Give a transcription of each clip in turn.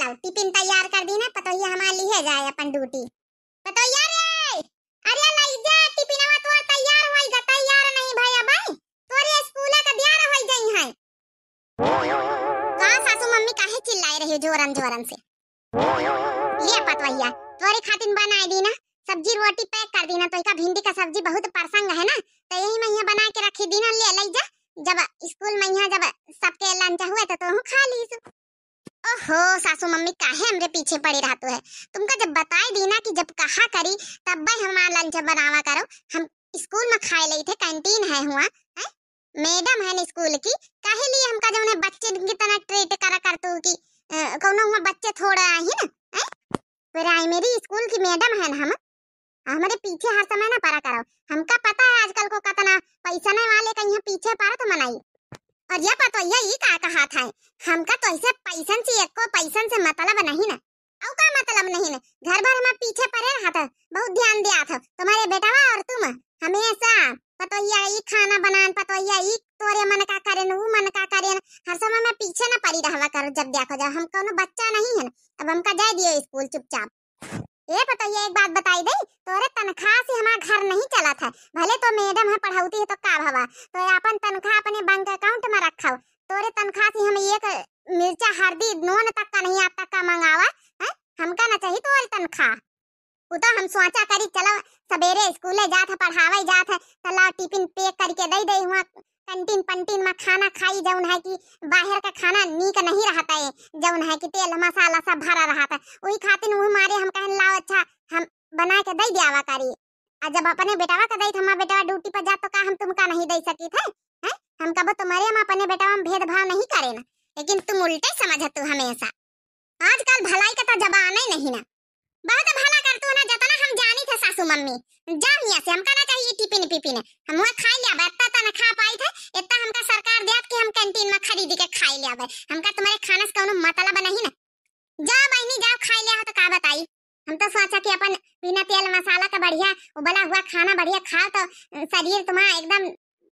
लाओ टिफिन तैयार कर दी ना पतोहिया हमार लिए जाए अपन ड्यूटी पतोहिया रे अरे लई जा टिफिन हवा तोर तैयार होई गा तैयार नहीं भैया भाई तोरे स्कूल का दियार होई जाई है का सासू मम्मी काहे चिल्लाए रही जोरन जोरन से ले पतोहिया तोरे खातिर बनाए दी ना सब्जी रोटी पैक कर दी ना तो का भिंडी का सब्जी बहुत प्रसंग है ना तो यही मैया बना के रखी दी ना ले लई जा जब स्कूल में जब सबके लंच हुए तो तू तो खा लीस ओहो सासू मम्मी काहे हमरे पीछे पड़ी रहतो है तुमका जब बताई दी ना कि जब कहा करी तब भाई हमारा लंच बनावा करो हम स्कूल में खाए ले थे कैंटीन है हुआ है मैडम है स्कूल की काहे लिए हमका जो बच्चे की तरह ट्रीट करा करतो की कि कौनो हुआ बच्चे थोड़ा आही ना है प्राइमरी तो स्कूल की मैडम है ना हम हमारे पीछे हर समय ना पड़ा करो हमका पता है आजकल को कतना पैसा नहीं वाले कहीं पीछे पड़ा तो मनाई और ये पतोइया ई का कहा था हमका तो ऐसे पैसन से एक को पैसन से मतलब नहीं ना औ का मतलब नहीं ना घर भर में पीछे पड़े रहा था बहुत ध्यान दिया था तुम्हारे बेटावा और तुम हमेशा पतोइया ई खाना बनान पतोइया ई तोरे मन का करे न ऊ मन का करे हर समय में पीछे ना पड़ी रहवा कर जब देखो जब हम कोनो बच्चा नहीं है अब हमका जाय दिए स्कूल चुपचाप ये पतैया एक बात बताई दी तोरे तनखा से हमार घर नहीं चला था भले तो मैडम है पढ़ाउती है तो का भवा तो अपन तनखा अपने बैंक अकाउंट में रखा तोरे तनखा से हम एक मिर्चा हरदी नोन तक का नहीं आता का मंगावा है हमका ना चाहिए तोरे तनखा उ तो हम सोचा करी चलो सवेरे स्कूल जात है पढ़ावे जात है तला टिफिन पैक करके दे दे हुआ कंटीन पंटीन में खाना खाई जौन है कि बाहर का खाना नीक नहीं रहता है जौन है कि तेल मसाला सब भरा रहा था वही खातिर वही मारे हम कहें लाओ अच्छा हम बना के दई दिया करी और जब अपने बेटावा का दई थे हमारा बेटावा ड्यूटी पर जा तो का हम तुमका नहीं दे सकी थे है? हम कबो तुम्हारे हम अपने बेटावा में भेदभाव नहीं करे ना लेकिन तुम उल्टे समझ तू हमेशा आजकल भलाई का तो जबाना ही नहीं ना बहुत भला करतो ना जतना हम जानी थे सासु मम्मी जाम यहाँ से का ना चाहिए टिफिन पिपिन हम वहाँ खा लिया बत्ता इतना ना खा पाई थे इतना हमका सरकार देत कि हम कैंटीन में खरीद के खा लिया हमका तुम्हारे खाने से कोनो मतलब नहीं ना जा बहनी जा खा लिया तो का बताई हम तो सोचा कि अपन बिना तेल मसाला का बढ़िया उबला हुआ खाना बढ़िया खाओ तो शरीर तुम्हारा एकदम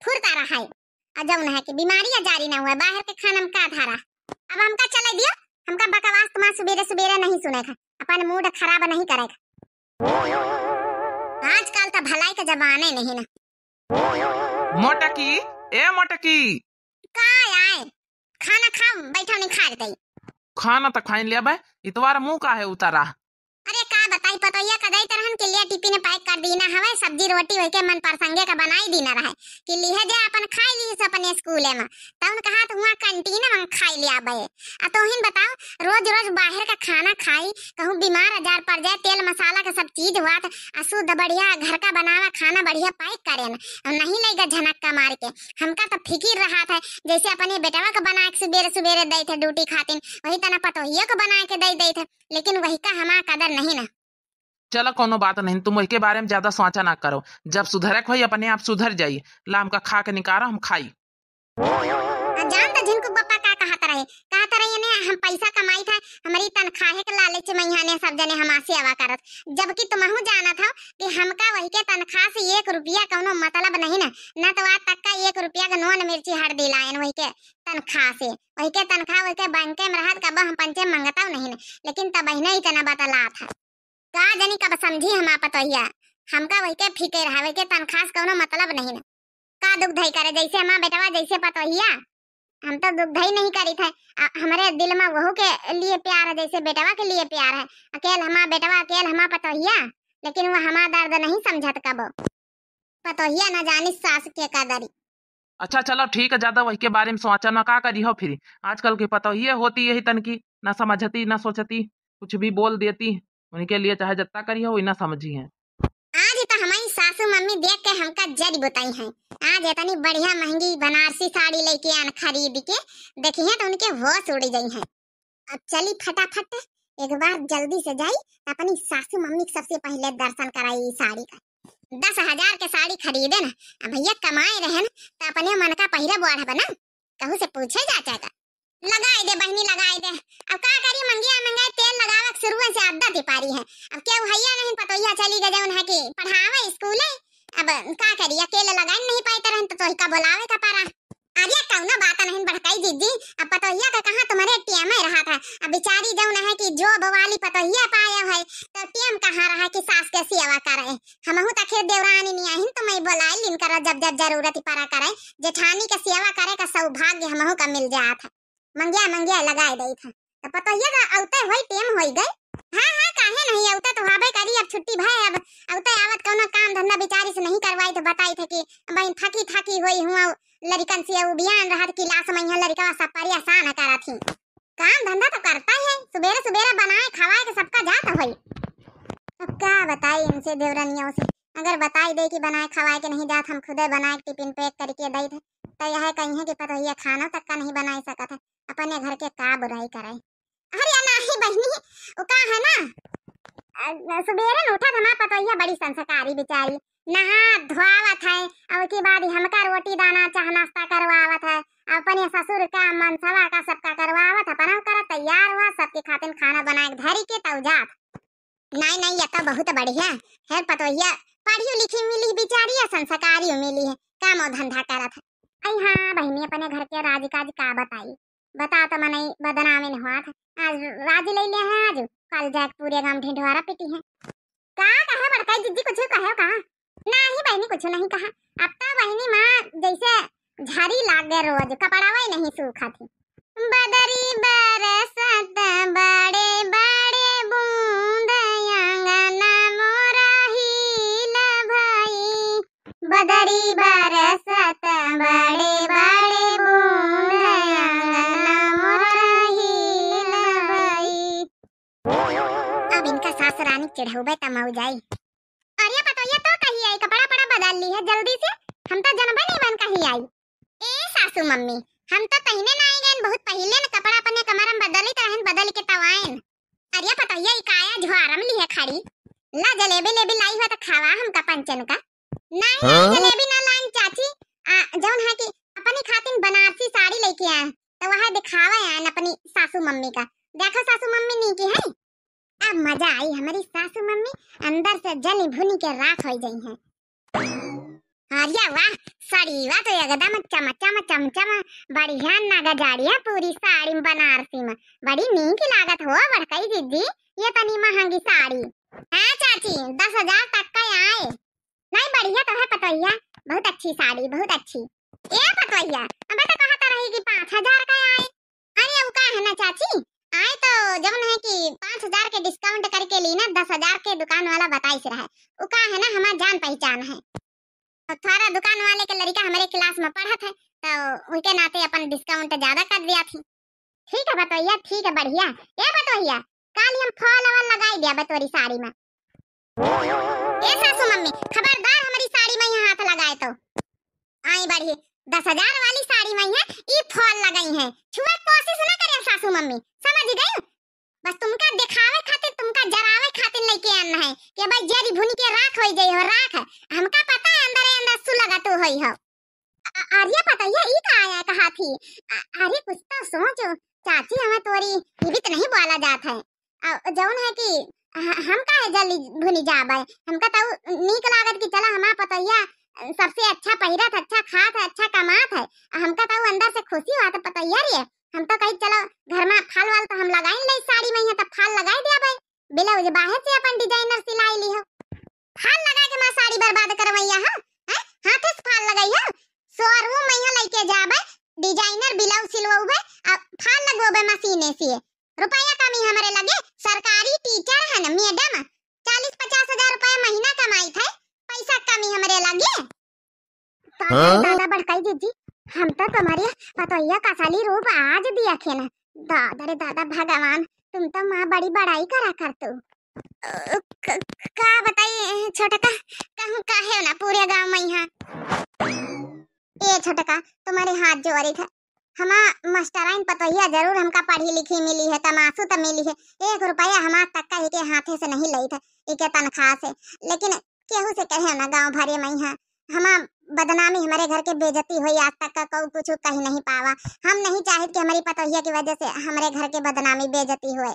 फुरता रहा है अजब ना है कि बीमारियां जारी ना हुआ बाहर के खाना हम का धारा अब हमका चले दियो हमका बकवास तुम्हारा सुबेरे सुबेरे नहीं सुने था अपन मूड खराब नहीं करेगा आजकल तो भलाई का जमाने नहीं ना मोटकी ए मोटकी का आए खाना खा बैठो नहीं खा दे खाना तो खाई लिया भाई इतवार मुंह का है उतारा आई पतैया कदई तरहन के लिए टिपिन पैक कर दीना हवे सब्जी रोटी होके मन पर संगे का बनाई दीना रहे कि लिहे जे अपन खाई ली अपने स्कूल में तउन कहा तो हुआ कैंटीन में खाई लिया आबे आ तोहिन बताओ रोज रोज बाहर का खाना खाई कहूं बीमार हजार पड़ जाए तेल मसाला का सब चीज हुआ अशुद्ध बढ़िया घर का बनावा खाना बढ़िया पैक करेन और नहीं लेगा झनक का मार के हमका तो फिकिर रहा था जैसे अपने बेटावा का बना के सुबेरे सुबेरे दई थे ड्यूटी खातिन वही तना पतोइया को बना के दई दई थे लेकिन वही का हमारा कदर नहीं ना चलो कोनो बात नहीं तुम उसके बारे में ज्यादा सोचा ना करो जब सुधरक हो अपने आप सुधर जाइए लाम का खा के निकालो हम खाई जानता तो जिनको पापा का कहता रहे कहता रहे ने हम पैसा कमाई था हमारी तनख्वाह के लालच में यहाँ ने सब जने हमासे हवा करत जबकि तुमहु जाना था कि हमका वही के तनख्वाह से एक रुपया कौनो मतलब नहीं ना ना तो आज तक का एक रुपया का नोन मिर्ची हर दिलायन वही के तनख्वाह से वही के तनख्वाह वही के बैंक में रहत कब हम पंचे मांगता नहीं लेकिन तब ही ना इतना बतला था का जनी कब समझी हम आप तहिया हमका वही के फिकर वही के तन तनखास कोनो मतलब नहीं ना का दुख धई करे जैसे हम बेटवा जैसे पतोहिया हम तो दुख धई नहीं करी थे हमारे दिल में वहू के लिए प्यार है जैसे बेटवा के लिए प्यार है अकेल हमा बेटवा अकेल हमा पतोहिया लेकिन वो हमा दर्द नहीं समझत कबो पतोहिया न जानी सास के कदरी अच्छा चलो ठीक है ज्यादा वही के बारे में सोचा ना का करी हो फिर आजकल की पतोहिया होती यही तन की ना समझती ना सोचती कुछ भी बोल देती उनके लिए चाहे जत्ता करी हो इना समझी है आज तो हमारी सासू मम्मी देख के हमका जज बताई है आज इतनी बढ़िया महंगी बनारसी साड़ी लेके आन खरीद के देखी है तो उनके होश उड़ गई है अब चली फटाफट एक बार जल्दी से जाई अपनी सासू मम्मी के सबसे पहले दर्शन कराई साड़ी का दस हजार के साड़ी खरीदे ना भैया कमाए रहे ना तो अपने मन का पहले बढ़ बना कहू से पूछे जाता लगाए दे बहनी लगाए दे अब का करी मंगिया मंगे तेल लगावक शुरू से आदत ही पारी है अब क्या भैया नहीं पतोइया चली गए जौन की पढ़ावे स्कूल है अब का करी अकेले लगाए नहीं पाए तरह तो तोई का बुलावे का पारा आर्या ना बात नहीं भड़काई जीजी अब पतोइया का कहां तुम्हारे टीएम में रहा था अब बिचारी जो है कि जो बवाली पतोइया पाया है तो टीएम कहां रहा कि सास के सेवा कर रहे हम हूं हमहू तो खेत देवरानी नहीं आई तो मैं बुलाई लिन कर जब जब जरूरत ही पारा करे जेठानी के सेवा करे का सौभाग्य हमहू का मिल जात है मंगिया मंगिया लगाए दई था तो पता पतहिया गा आउते होई टेम होई गए हां हां काहे नहीं आउते तो हाबे करी अब छुट्टी भए अब आउते आवत कोनो काम धंधा बिचारी से नहीं करवाई तो बताई थे कि बहन थकी थकी होई हुआ लड़कन से उ बियान रहत कि लास मैया लड़का सब परेशान करा थी काम धंधा तो करता है सुबेरे सुबेरे बनाए खवाए के सबका जात होई अब क्या बताई इनसे देवरानियों से अगर बताई दे कि बनाए खवाए के नहीं जात हम खुदे बनाए टिफिन पैक करके दई थे तैयार तो है कहीं है कि पता है खाना तक का नहीं बनाई सकत है अपने घर के का बुराई करे अरे नहीं बहनी वो का है ना सुबेरे उठा हमार पतोहिया बड़ी संस्कारी बिचारी नहा धोआवत था और उसके बाद हमका रोटी दाना चाह नाश्ता करवावत है अपने ससुर का मनसवा का सबका करवावत अपन कर तैयार हुआ सबके खातिर खाना बनाए धरी के तब जात नहीं नहीं ये तो बहुत बढ़िया है पतोहिया पढ़ी लिखी मिली बेचारी संस्कारी मिली है काम और धंधा करत है आई हाँ बहनी अपने घर के राजी काज का बताई बता तो मन बदनामे न हुआ था आज राजी ले लिया है आज कल जाक पूरे गांव ढिंडवारा पिटी है का कहे बड़का जिज्जी कुछ कहे का नहीं बहनी कुछ नहीं कहा अब तो बहनी माँ जैसे झारी लाग गए रोज कपड़ा वही नहीं सूखा थी बदरी बरसत बड़े बदरी बरसत बड़े बड़े अब इनका सास रानी चिढ़ौबे त मऊ जाई अरे पतोया तो कही आई कपड़ा पड़ा बदल ली है जल्दी से हम तो जनबे नहीं बन कही आई ए सासू मम्मी हम तो तहिने ना आई गए बहुत पहले न कपड़ा अपने कमर में बदली तरहन बदल के तवाइन अरे पतोया ई काया झुआरम ली है खड़ी ला जलेबी लेबी लाई हुआ तो खावा हम का पंचन का नहीं हाँ? जलेबी ना लान चाची जौन है कि अपने खातिन बनारसी साड़ी लेके आए तो वह दिखावा आन अपनी सासू मम्मी का देखो सासू मम्मी नी की है अब मजा आई हमारी सासू मम्मी अंदर से जली भुनी के राख हो गई है अरे वाह साड़ी वाह तो एकदम चम चम चम चम बढ़िया नागा जाड़िया पूरी साड़ी बनारसी में बड़ी नीक लागत हो बड़कई दीदी ये तनी महंगी साड़ी हाँ चाची दस हजार तक का आए नहीं बढ़िया तो है पतोहिया बहुत अच्छी साड़ी बहुत अच्छी ए पतोहिया अब तो कहा रही कि 5000 का आए अरे अब का है ना चाची आए तो जवन है कि 5000 के डिस्काउंट करके ली ना 10000 के दुकान वाला बताई रहा है वो का है ना हमार जान पहचान है तो थारा दुकान वाले के लड़का हमारे क्लास में पढ़त है तो उनके नाते अपन डिस्काउंट ज्यादा कर दिया थी ठीक है बतोहिया ठीक है बढ़िया ए बतोहिया काली हम फॉल वॉल लगाई दिया बतोरी साड़ी में ए सासू मम्मी खबरदार हमारी साड़ी में यहाँ हाथ लगाए तो आई बढ़िए दस हजार वाली साड़ी में है ई फॉल लगाई है छुआ कोशिश ना करे सासू मम्मी समझ गई बस तुमका दिखावे खातिर तुमका जरावे खातिर लेके आना है कि भाई जरी भुनी के राख होई जाई हो राख हमका पता है अंदर अंदर सुलगा तो होई हो आर्या पता है ई का आया का हाथी अरे कुछ तो सोचो चाची हमें तोरी ये भी तो नहीं बोला जाता है जौन है कि हम का है जल्दी भुनी जाब है हमका तो नीक लागत कि चला हमार पतैया सबसे अच्छा पहिरत अच्छा खात है अच्छा कमात है हमका तो अंदर से खुशी हुआ तो पतैया रे हम तो कही चलो घर में फाल वाल तो हम लगाई ले साड़ी में तो फाल लगाई दे भाई ब्लाउज बाहर से अपन डिजाइनर सिलाई ली हो फाल लगा के मैं साड़ी बर्बाद करवैया हां हां हाथ से फाल लगाई हो शोरूम में लेके जाबे डिजाइनर ब्लाउज सिलवाऊबे अब फाल लगवाबे मशीन से रुपया कमी हमारे लगे सरकारी टीचर है ना मैडम चालीस पचास हजार रुपया महीना कमाई थे पैसा कमी हमारे लगे तो हाँ? दादा बड़काई दीदी हम तो तुम्हारी पतोया का साली रूप आज दिया खेना दादा रे दादा भगवान तुम तो माँ बड़ी बड़ाई करा कर तू का बताइए छोटका कहूँ काहे ना पूरे गांव में यहाँ ए छोटका तुम्हारे हाथ जो अरे था हमा मास्टराइन पतोहिया जरूर हमका पढ़ी लिखी मिली है तमाशु तो मिली है एक रुपया हमार तक्का इके हाथे से नहीं लई था इके तनख्वाह से लेकिन केहू से कहे ना गांव भरे मई है हमा बदनामी हमारे घर के बेजती हुई आज तक का कऊ कुछ कहीं नहीं पावा हम नहीं चाहे कि हमारी पतोहिया की वजह से हमारे घर के बदनामी बेजती हुए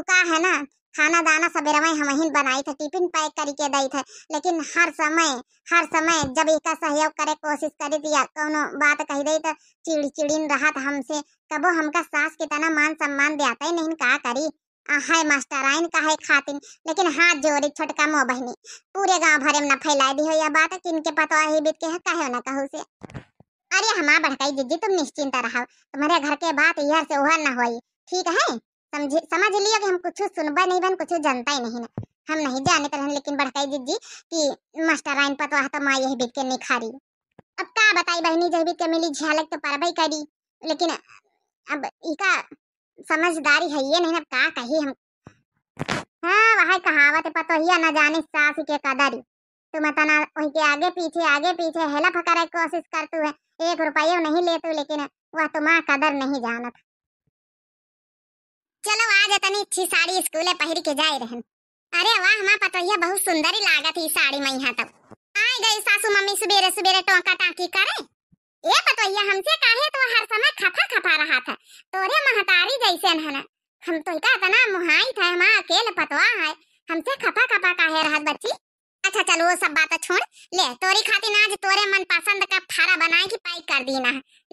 उका है ना खाना दाना सवेरा में हम ही बनाई थे टिफिन पैक करके दई थे लेकिन हर समय हर समय जब इसका सहयोग करे कोशिश करी थी या कोनो बात कह दे तो चिड़ चिड़िन रहा हमसे कबो हमका सास के तना मान सम्मान दियाता नहीं का करी है मास्टर आइन का है खातिन लेकिन हाथ जोड़ी छोटका मो बहनी पूरे गांव भरे में न फैला दी हो यह बात किनके पता ही बीत के है कहे ना कहू से अरे हमारा बड़काई जीजी तुम निश्चिंत रहो तुम्हारे घर के बात इधर से उहर न होई ठीक है समझे समझ लियो कि हम कुछ सुनबा नहीं बन कुछ जानता ही नहीं ना हम नहीं जाने तरह लेकिन बड़काई दीदी कि मास्टर राइन पतवा तो, तो माँ यही बीत के नहीं खा अब का बताई बहनी जही बीत के मिली झलक तो पारबई करी लेकिन अब इका समझदारी है ये नहीं अब का कही हम हाँ वहाँ कहावत पतो ही न जाने सास के कदर तू मतना तो वही के आगे पीछे आगे पीछे हेला फकर कोशिश कर तू है एक रुपये नहीं ले लेकिन वह तुम्हारा तो कदर नहीं जानत चलो आज तनी अच्छी साड़ी स्कूले पहन के जाए रहन अरे वाह मां पतोहिया बहुत सुंदर ही लागत ही साड़ी मई मैया तब आए गई सासू मम्मी सुबेरे सुबेरे टोंका टाकी करे ए पतोहिया हमसे काहे तो हर समय खफा खफा रहा था तोरे महतारी जैसे हना हम तो का तना मुहाई था हम अकेले पतवा है हमसे खफा खफा काहे रहत बच्ची अच्छा चल वो सब बात छोड़ ले तोरी खाती ना आज तोरे मन पसंद का फारा बनाए की पाई कर दीना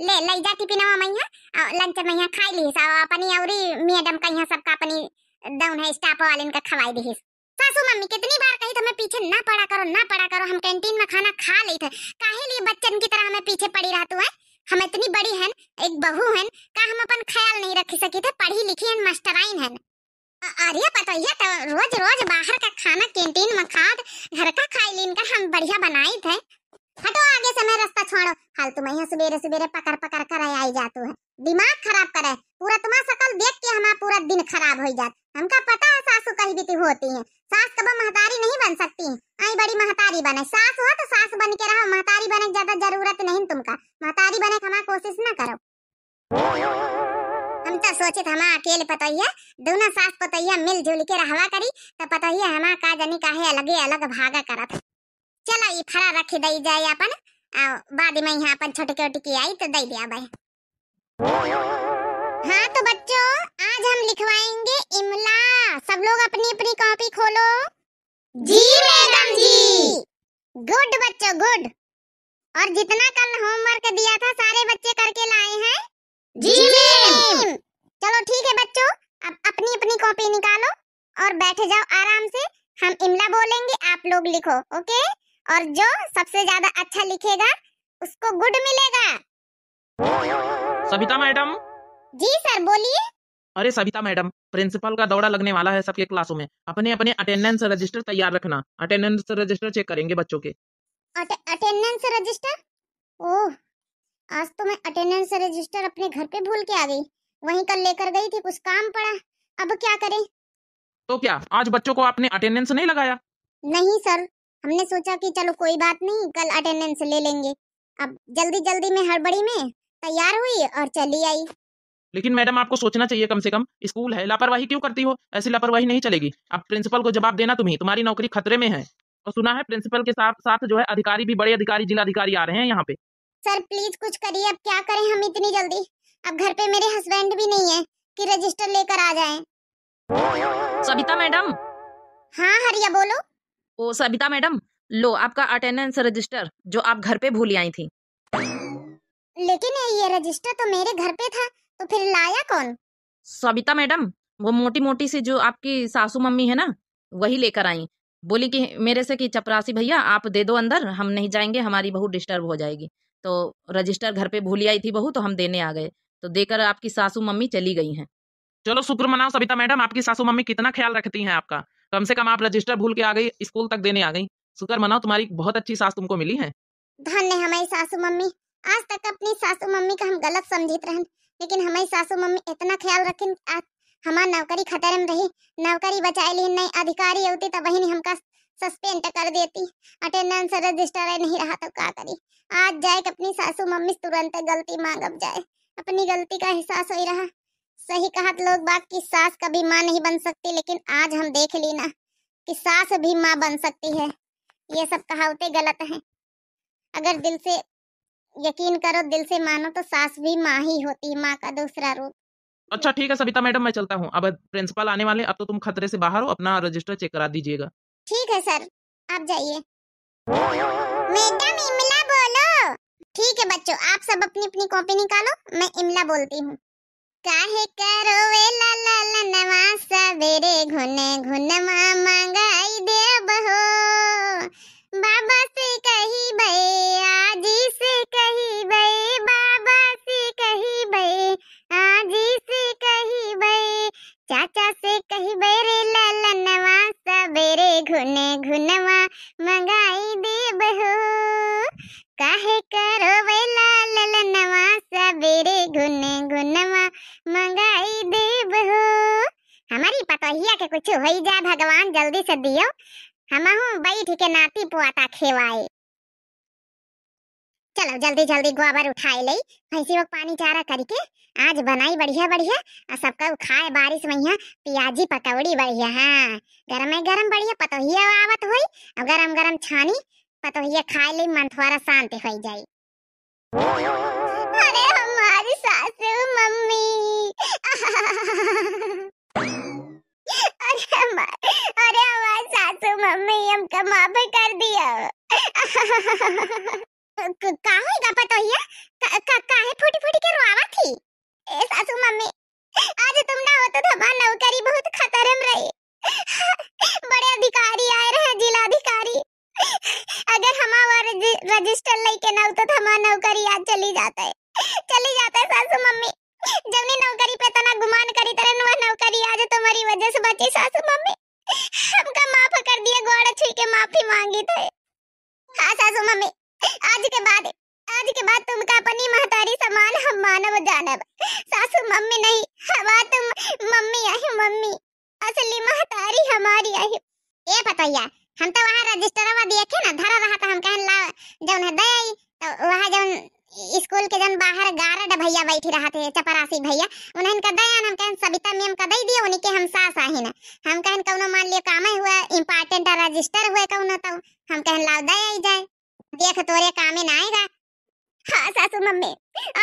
ले लई जा टिफिन में मैया लंच में मैया खाई ली सब अपनी औरी मैडम का यहां सबका अपनी डाउन है स्टाफ वाले इनका खवाई दी सासू मम्मी कितनी बार कही तुम्हें तो पीछे ना पड़ा करो ना पड़ा करो हम कैंटीन में खाना खा लेते काहे लिए बच्चन की तरह हमें पीछे पड़ी रहते है हम इतनी बड़ी हैं एक बहू हैं का हम अपन ख्याल नहीं रख सकी थे पढ़ी लिखी हैं मास्टराइन हैं अरे पतैया तो रोज रोज बाहर का खाना कैंटीन में खाद घर का खाई लीन का हम बढ़िया बनाई थे हटो आगे से मैं रास्ता छोड़ो हाल तुम तो यहाँ सवेरे सवेरे पकड़ पकड़ कर आई जातू है दिमाग खराब करे पूरा तुम्हारा शकल देख के हमारा पूरा दिन खराब हो जात हमका पता है सासू कही भी होती है सास कब महतारी नहीं बन सकती आई बड़ी महतारी बने सास हो तो सास बन के रहो महतारी बने ज्यादा जरूरत नहीं तुमका महतारी बने हमारा कोशिश ना करो हम तो सोचित हम अकेले पतैया दोनों सास पतैया मिलजुल के रहवा करी तो पतैया हम का जानी काहे अलग अलग भागा करत चलो ई फरा रख दे जाए अपन आ बाद में यहां अपन छोटे छोटे की आई तो दे दिया भाई हाँ तो बच्चों आज हम लिखवाएंगे इमला सब लोग अपनी अपनी कॉपी खोलो जी मैडम जी गुड बच्चों गुड और जितना कल होमवर्क दिया था सारे बच्चे करके लाए हैं जी मैम चलो ठीक है बच्चों अब अपनी अपनी कॉपी निकालो और बैठ जाओ आराम से हम इमला बोलेंगे आप लोग लिखो ओके और जो सबसे ज्यादा अच्छा लिखेगा उसको गुड मिलेगा सविता मैडम जी सर बोलिए अरे सविता मैडम प्रिंसिपल का दौड़ा लगने वाला है सबके क्लासों में अपने अपने अटेंडेंस रजिस्टर तैयार रखना अटेंडेंस रजिस्टर चेक करेंगे बच्चों के अटेंडेंस रजिस्टर ओह आज तो मैं अटेंडेंस रजिस्टर अपने घर पे भूल के आ गई वहीं कल लेकर गई थी कुछ काम पड़ा अब क्या करें तो क्या आज बच्चों को आपने अटेंडेंस नहीं लगाया नहीं सर हमने सोचा कि चलो कोई बात नहीं कल अटेंडेंस ले लेंगे अब जल्दी जल्दी में हड़बड़ी में तैयार हुई और चली आई लेकिन मैडम आपको सोचना चाहिए कम से कम स्कूल है लापरवाही क्यों करती हो ऐसी लापरवाही नहीं चलेगी अब प्रिंसिपल को जवाब देना तुम्हें तुम्हारी नौकरी खतरे में है और सुना है प्रिंसिपल के साथ साथ जो है अधिकारी भी बड़े अधिकारी जिला अधिकारी आ रहे हैं यहाँ पे सर प्लीज कुछ करिए अब क्या करें हम इतनी जल्दी अब घर पे मेरे हस्बैंड भी नहीं है कि रजिस्टर लेकर आ जाएं। सबिता मैडम हाँ हरिया बोलो ओ सबिता मैडम लो आपका अटेंडेंस रजिस्टर जो आप घर पे भूल आई थी लेकिन ये रजिस्टर तो मेरे घर पे था तो फिर लाया कौन सबिता मैडम वो मोटी मोटी सी जो आपकी सासू मम्मी है ना वही लेकर आई बोली कि मेरे से कि चपरासी भैया आप दे दो अंदर हम नहीं जाएंगे हमारी बहू डिस्टर्ब हो जाएगी तो रजिस्टर घर पे भूली आई थी बहू तो हम देने आ गए तो देकर आपकी सासू मम्मी चली गई हैं चलो शुक्र मनाओ सविता मैडम आपकी सासू मम्मी कितना ख्याल रखती हैं आपका कम से कम आप रजिस्टर भूल के आ गई स्कूल तक देने आ गई शुक्र मनाओ तुम्हारी बहुत अच्छी सास तुमको मिली है धन्य हमारी सासू मम्मी आज तक अपनी सासू मम्मी का हम गलत समझित रहन लेकिन हमारी सासू मम्मी इतना ख्याल रखें हमार नौकरी खतरे में रही नौकरी बचाई ली नई अधिकारी होती तो वही हमका सस्पेंड कर देती अटेंडेंस रजिस्टर नहीं रहा तो क्या करी आज जाए अपनी सासू मम्मी तुरंत गलती मांग अब जाए अपनी गलती का एहसास हो ही रहा सही कहा तो लोग बात की सास कभी माँ नहीं बन सकती लेकिन आज हम देख ली ना कि सास भी माँ बन सकती है ये सब कहावते गलत हैं अगर दिल से यकीन करो दिल से मानो तो सास भी माँ ही होती माँ का दूसरा रूप अच्छा ठीक है सविता मैडम मैं चलता हूँ अब प्रिंसिपल आने वाले अब तो तुम खतरे से बाहर हो अपना रजिस्टर चेक करा दीजिएगा ठीक है सर आप जाइए मैडम इमला बोलो ठीक है बच्चों आप सब अपनी अपनी कॉपी निकालो मैं इमला बोलती हूँ काहे करो वे लाला ला ला नवा सवेरे घुने घुनवा मंगाई दे बहो बाबा से कही भई आजी से कही भई बाबा से कही भई आजी से कही भई चाचा से कही भई रे ला ला तबेरे घुने घुनवा मंगाई दे बहू कहे करो वे लाल ललनवा सबेरे घुने घुनवा मंगाई दे बहू हमारी पतोहिया के कुछ होई जा भगवान जल्दी से दियो हम हूँ बैठ के नाती पुआता खेवाए चलो जल्दी जल्दी गोबर उठाए ले भैंसी को पानी चारा करके आज बनाई बढ़िया बढ़िया और सबका खाए बारिश में यहाँ प्याजी पकौड़ी बढ़िया हाँ गरम गर्म बढ़िया पतोहिया आवत हुई और गरम गरम छानी पतोहिया खाए ले मन थोड़ा शांति हो जाए अरे हमारी सासू मम्मी अरे हमारे अरे हमारी सासू मम्मी हमका माफ कर दिया का होई गा पतो ये का का, है फूटी फूटी के रोवा थी ए सासु मम्मी आज तुम ना होते तो बा तो नौकरी बहुत खतरम रहे बड़े अधिकारी आए रहे जिला अधिकारी अगर हमार रजिस्टर लेके ना होते तो, तो हमारा नौकरी आज चली जाता है चली जाता है सासु मम्मी जब ने नौकरी पे तना गुमान करी तरह नुआ नौकरी आज तुम्हारी वजह से बची सासु मम्मी हमका माफ कर दिया गोड़ छुई के माफी मांगी थे हां सासु मम्मी आज के बाद आज के बाद तुम का अपनी महतारी समान हम मानव जानब सासू मम्मी नहीं हवा तुम मम्मी आही मम्मी असली महतारी हमारी आही ए पतैया हम तो वहां रजिस्टरवा देखे ना धरा रहा था हम कहन ला जौन है दई तो वहां जौन स्कूल के जन बाहर गारड भैया बैठी रहा थे चपरासी भैया उन्हें का दया हम कहन सविता मैम का दई दिए उनके हम सास आही ना हम कहन कौनो मान लियो काम हुआ इंपॉर्टेंट रजिस्टर हुए कौनो तो हम कहन लाओ दया ही जाए देख तोरे काम में ना आएगा हां सासू मम्मी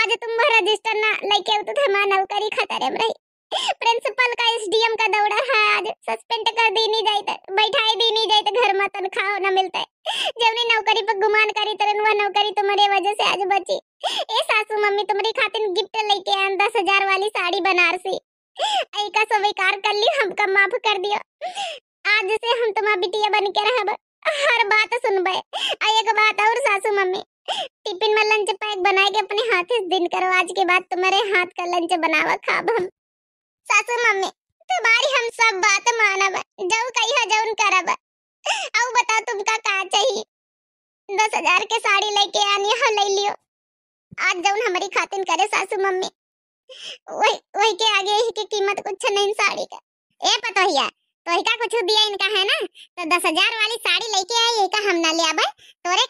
आज तुम रजिस्टर ना लेके तो थमा नौकरी खतरे में रही प्रिंसिपल का एसडीएम का दौड़ा है आज सस्पेंड कर दी नहीं जाए बैठाए दी नहीं जाए घर में तनख्वाह ना मिलता है जब ने नौकरी पर गुमान करी तरन वह नौकरी तुम्हारे वजह से आज बची ए सासू मम्मी तुम्हारी खातिर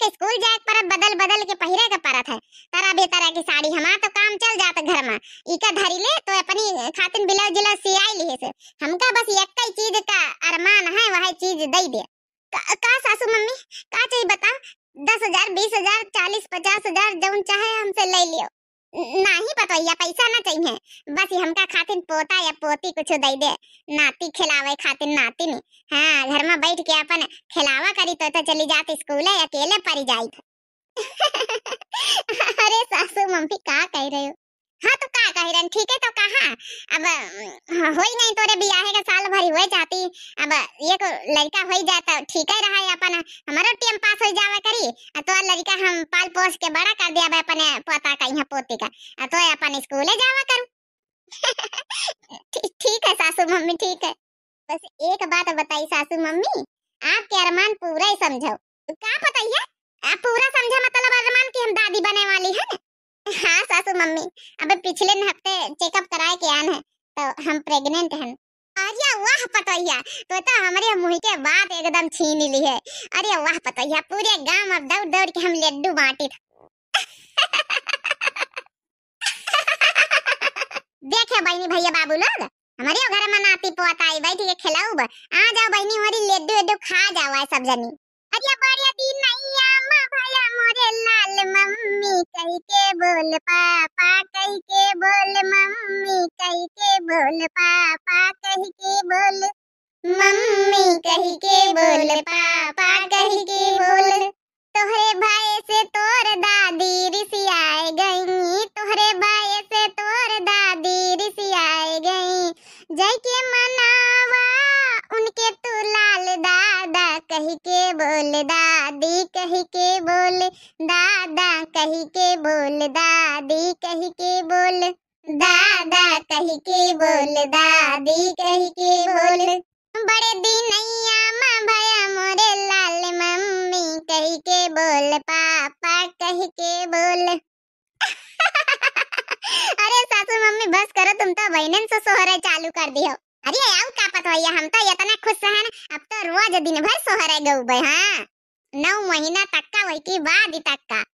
के स्कूल जाए पर बदल बदल के पहरे के परत है तरह भी तरह की साड़ी हमार तो काम चल जाता घर में इका धरी ले तो अपनी खातिन ब्लाउज जिला सियाई लिए से हमका बस एक चीज का अरमान है वही चीज दे दे का, का सासू मम्मी का चाहिए बता दस हजार बीस हजार चालीस पचास हजार जौन चाहे हमसे ले लियो नाही या पैसा ना चाहिए बस हमका खातिर पोता या पोती कुछ दे दे नाती खिलावे खातिर नाती नहीं हाँ घर में बैठ के अपन खिलावा करी तो, तो चली जाती स्कूल अकेले पड़ी जाई अरे सासू मम्मी का कह रहे हो हाँ तो का कहिरन ठीक है तो कहा अब हाँ, होई नहीं तोरे बियाहे का साल भरी होई जाती अब ये को लड़का होई जाता तो ठीक है रहा अपन हमारो टाइम पास हो जावे करी आ तो लड़का हम पाल पोस के बड़ा कर दिया अपने पोता का यहाँ पोती का आ तो अपन स्कूल जावा करू ठीक है सासू मम्मी ठीक है बस एक बात बताई सासू मम्मी आपके अरमान पूरा ही समझो तो का पता है आप पूरा समझा मतलब अरमान की हम दादी बने वाली है ना हाँ सासू मम्मी अबे पिछले हफ्ते चेकअप कराए के आन है तो हम प्रेग्नेंट हैं अरे वाह पतोहिया तो तो हमारे मुंह के बात एकदम छीन ली है अरे वाह पतोहिया पूरे गांव अब दौड़ दौड़ के हम लड्डू बांटी देखे बहनी भैया बाबू लोग हमारे घर में नाती पोता आई बैठ के खिलाऊ आ जाओ बहनी हमारी लड्डू लड्डू खा जाओ सब जनी अरे बढ़िया दिन नहीं है मम्मा भला मोरे लाल मम्मी कही के बोल पापा कही के बोल मम्मी कही के बोल पापा कही के बोल मम्मी कही के बोल पापा कही के बोल तोहरे भाई से तोर दादी ऋषि रिसियाए गई तोहरे भाई से तोर दादी ऋषि रिसियाए गई जय के मनावा कही के बोल दादी कही के बोल दादा कही के बोल दादी कही के बोल दादा कही के बोल दादी कही के बोल बड़े दिनैया माँ भया मोरे लाल मम्मी कही के बोल पापा कही के बोल अरे सासू मम्मी बस करो तुम तो बहनन से सोहरा चालू कर दियो अरे आउ कापत होइया हम तो इतना खुश रहन अब तो रोज दिन भर सोहरे गऊ हां नौ महीना तक का वही की बाद तक का